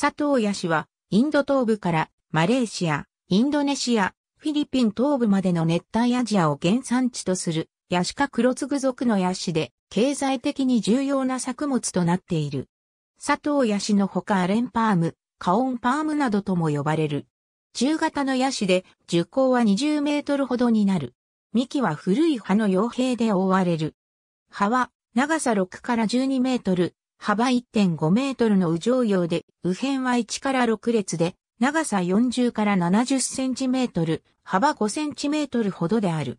佐藤屋氏は、インド東部からマレーシア、インドネシア、フィリピン東部までの熱帯アジアを原産地とする、ヤシカクロツグ族のヤシで、経済的に重要な作物となっている。佐藤ヤシのほかアレンパーム、カオンパームなどとも呼ばれる。中型のヤシで、樹高は20メートルほどになる。幹は古い葉の傭兵で覆われる。葉は、長さ6から12メートル、幅1.5メートルの右上葉で、右辺は1から6列で、長さ40から70センチメートル、幅5センチメートルほどである。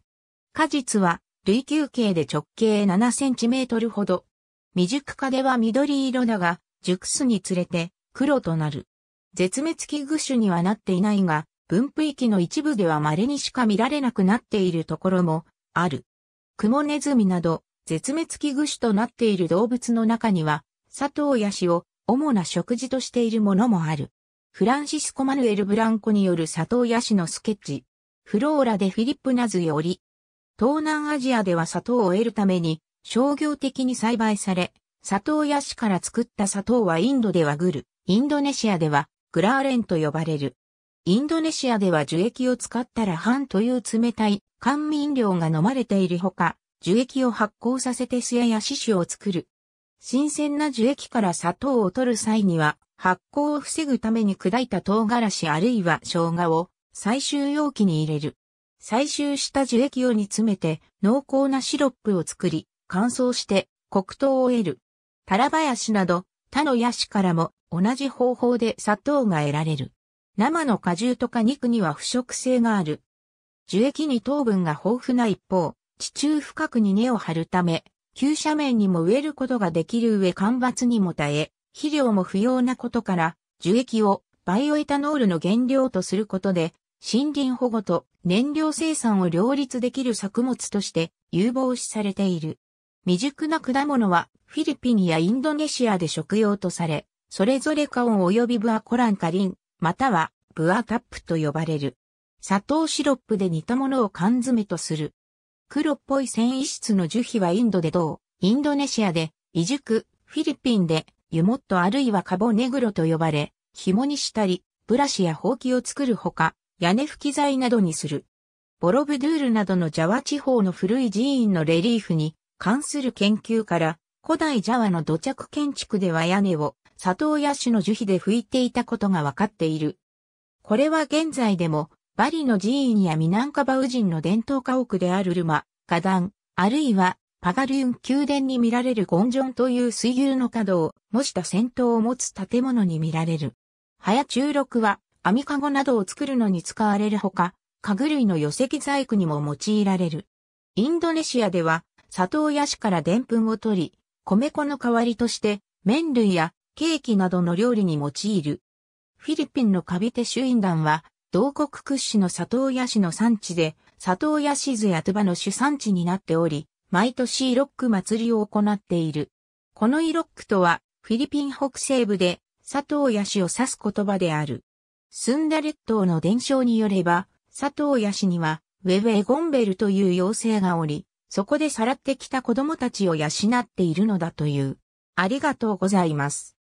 果実は、類球形で直径7センチメートルほど。未熟化では緑色だが、熟すにつれて黒となる。絶滅危惧種にはなっていないが、分布域の一部では稀にしか見られなくなっているところもある。クモネズミなど、絶滅危惧種となっている動物の中には、砂糖やしを主な食事としているものもある。フランシスコ・マヌエル・ブランコによる砂糖やしのスケッチ。フローラでフィリップ・ナズより。東南アジアでは砂糖を得るために商業的に栽培され、砂糖やしから作った砂糖はインドではグル、インドネシアではグラーレンと呼ばれる。インドネシアでは樹液を使ったらハンという冷たい甘味飲料が飲まれているほか、樹液を発酵させて酢ややシシを作る新鮮な樹液から砂糖を取る際には、発酵を防ぐために砕いた唐辛子あるいは生姜を最終容器に入れる。採集した樹液を煮詰めて濃厚なシロップを作り、乾燥して黒糖を得る。タラバヤシなど他のヤシからも同じ方法で砂糖が得られる。生の果汁とか肉には腐食性がある。樹液に糖分が豊富な一方、地中深くに根を張るため、急斜面にも植えることができる上干ばつにも耐え、肥料も不要なことから、樹液をバイオエタノールの原料とすることで、森林保護と燃料生産を両立できる作物として有望視されている。未熟な果物はフィリピンやインドネシアで食用とされ、それぞれカオン及びブアコランカリン、またはブアタップと呼ばれる。砂糖シロップで煮たものを缶詰とする。黒っぽい繊維質の樹皮はインドで銅、インドネシアで、イジュク、フィリピンで、ユモットあるいはカボネグロと呼ばれ、紐にしたり、ブラシやほうきを作るほか、屋根吹き材などにする。ボロブドゥールなどのジャワ地方の古い寺院のレリーフに関する研究から、古代ジャワの土着建築では屋根を砂糖や種の樹皮で拭いていたことがわかっている。これは現在でもバリの寺院やミナンカバウ人の伝統家屋であるルマ、花壇、あるいはパガリュン宮殿に見られるゴンジョンという水牛の角を模した戦闘を持つ建物に見られる。早中六は網かごなどを作るのに使われるほか、家具類の寄石細工にも用いられる。インドネシアでは、里親市から澱粉を取り、米粉の代わりとして、麺類やケーキなどの料理に用いる。フィリピンのカビテ主ュ団は、同国屈指の里親市の産地で、里親市図や鳥ばの主産地になっており、毎年イロック祭りを行っている。このイロックとは、フィリピン北西部で、佐藤屋市を指す言葉である。スンダ列島の伝承によれば、佐藤屋シには、ウェウェゴンベルという妖精がおり、そこでさらってきた子供たちを養っているのだという。ありがとうございます。